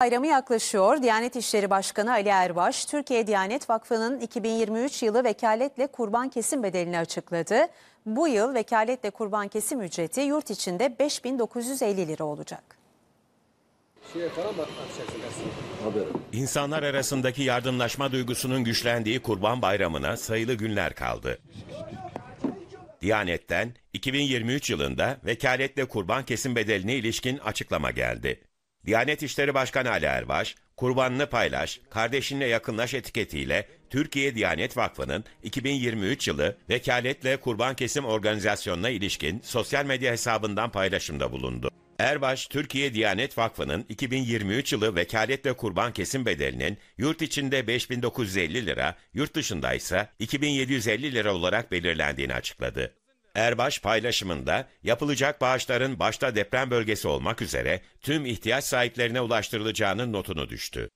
Bayramı yaklaşıyor. Diyanet İşleri Başkanı Ali Erbaş, Türkiye Diyanet Vakfı'nın 2023 yılı vekaletle kurban kesim bedelini açıkladı. Bu yıl vekaletle kurban kesim ücreti yurt içinde 5950 lira olacak. İnsanlar arasındaki yardımlaşma duygusunun güçlendiği kurban bayramına sayılı günler kaldı. Diyanet'ten 2023 yılında vekaletle kurban kesim bedeline ilişkin açıklama geldi. Diyanet İşleri Başkanı Ali Erbaş, kurbanını paylaş, kardeşinle yakınlaş etiketiyle Türkiye Diyanet Vakfı'nın 2023 yılı vekaletle kurban kesim organizasyonuna ilişkin sosyal medya hesabından paylaşımda bulundu. Erbaş, Türkiye Diyanet Vakfı'nın 2023 yılı vekaletle kurban kesim bedelinin yurt içinde 5950 lira, yurt dışında ise 2750 lira olarak belirlendiğini açıkladı. Erbaş paylaşımında yapılacak bağışların başta deprem bölgesi olmak üzere tüm ihtiyaç sahiplerine ulaştırılacağının notunu düştü.